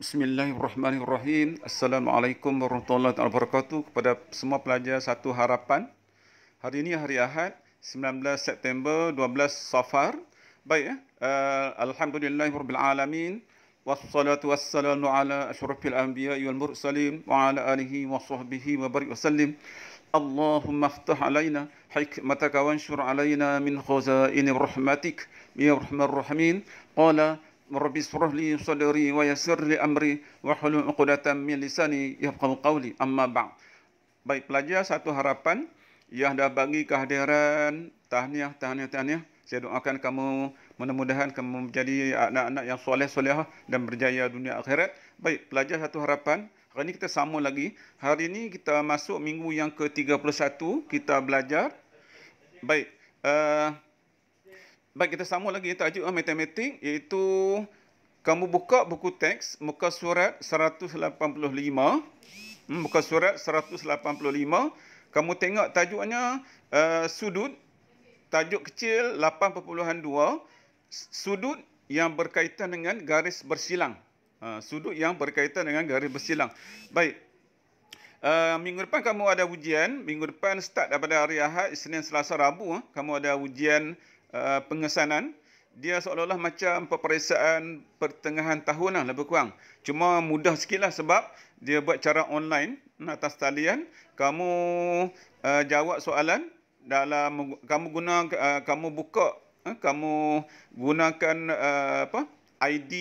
Bismillahirrahmanirrahim. Assalamualaikum warahmatullahi wabarakatuh kepada semua pelajar Satu Harapan. Hari ini hari Ahad, 19 September 12 Safar. Baik, eh? uh, alhamdulillahirabbil alamin. Wassalatu wassalamu ala asyrafil anbiya wal mursalin wa ala alihi wa wa barik wasallim. Allahumma aftah alaina hikmataka wa ansur alaina min khazainir rahmatik. Ya rahmanir rahim. Qala Rabbi surah li sadri wa yasir li amri wa hulul uqdatan min lisani yafqahu qawli amma ba'd. Baik pelajar satu harapan yang dah bagi kehadiran tahniah tahniah tahniah saya doakan kamu mudah kamu menjadi anak-anak yang soleh solehah dan berjaya dunia akhirat. Baik pelajar satu harapan hari ini kita sambung lagi. Hari ini kita masuk minggu yang ke-31 kita belajar. Baik uh, Baik, kita sama lagi tajuk uh, matematik iaitu kamu buka buku teks muka surat 185. Hmm, muka surat 185. Kamu tengok tajuknya uh, sudut. Tajuk kecil 8.2. Sudut yang berkaitan dengan garis bersilang. Uh, sudut yang berkaitan dengan garis bersilang. Baik. Uh, minggu depan kamu ada ujian. Minggu depan start daripada hari Ahad, Isnin, Selasa, Rabu. Uh, kamu ada ujian Uh, pengesanan dia seolah-olah macam peperiksaan pertengahan tahun lah lebih kurang. Cuma mudah sikit lah sebab dia buat cara online atas talian. Kamu uh, jawab soalan dalam kamu guna uh, kamu buka uh, kamu gunakan uh, apa ID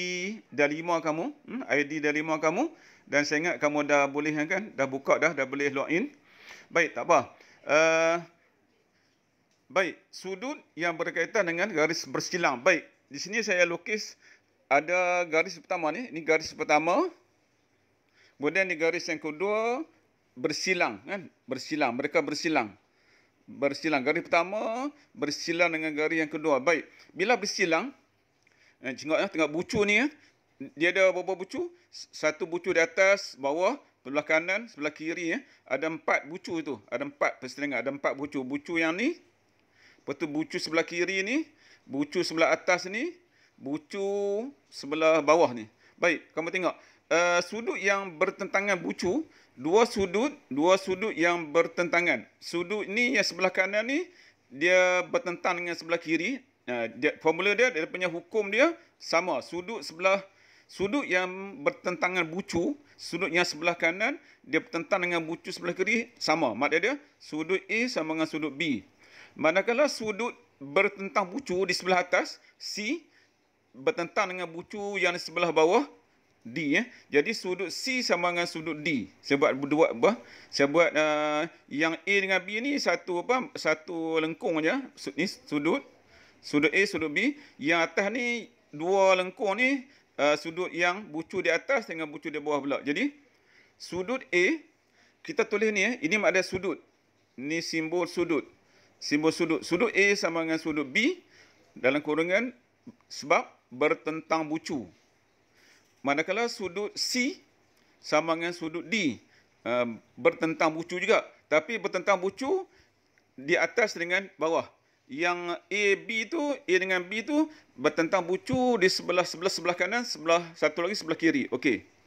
Dalima kamu uh, hmm, ID Dalima kamu dan saya ingat kamu dah boleh kan dah buka dah dah boleh login baik tak apa uh, Baik, sudut yang berkaitan dengan garis bersilang. Baik, di sini saya lukis ada garis pertama ni. Ini garis pertama. Kemudian ni garis yang kedua bersilang. Kan? Bersilang, mereka bersilang. Bersilang, garis pertama bersilang dengan garis yang kedua. Baik, bila bersilang, eh, tengok, tengok bucu ni. Eh. Dia ada beberapa bucu. Satu bucu di atas, bawah, sebelah kanan, sebelah kiri. Eh. Ada empat bucu tu. Ada empat persilangan. Ada empat bucu. Bucu yang ni, Lepas tu bucu sebelah kiri ni, bucu sebelah atas ni, bucu sebelah bawah ni. Baik, kamu tengok. Uh, sudut yang bertentangan bucu, dua sudut, dua sudut yang bertentangan. Sudut ni yang sebelah kanan ni, dia bertentang dengan sebelah kiri. Uh, dia, formula dia, dia punya hukum dia sama. Sudut sebelah, sudut yang bertentangan bucu, sudut yang sebelah kanan, dia bertentang dengan bucu sebelah kiri, sama. Maksudnya dia, sudut A sama dengan sudut B. Manakala sudut bertentang bucu di sebelah atas, C bertentang dengan bucu yang di sebelah bawah, D. Eh. Jadi sudut C sama dengan sudut D. Saya buat dua apa? Saya buat uh, yang A dengan B ni satu apa? Satu lengkung aja. Ni sudut. Sudut A, sudut B. Yang atas ni dua lengkung ni uh, sudut yang bucu di atas dengan bucu di bawah pula. Jadi sudut A kita tulis ni eh. Ini maknanya sudut. Ini simbol sudut simbol sudut. Sudut A sama dengan sudut B dalam kurungan sebab bertentang bucu. Manakala sudut C sama dengan sudut D eh, bertentang bucu juga. Tapi bertentang bucu di atas dengan bawah. Yang A, B tu, A dengan B tu bertentang bucu di sebelah sebelah sebelah kanan, sebelah satu lagi sebelah kiri. Okey.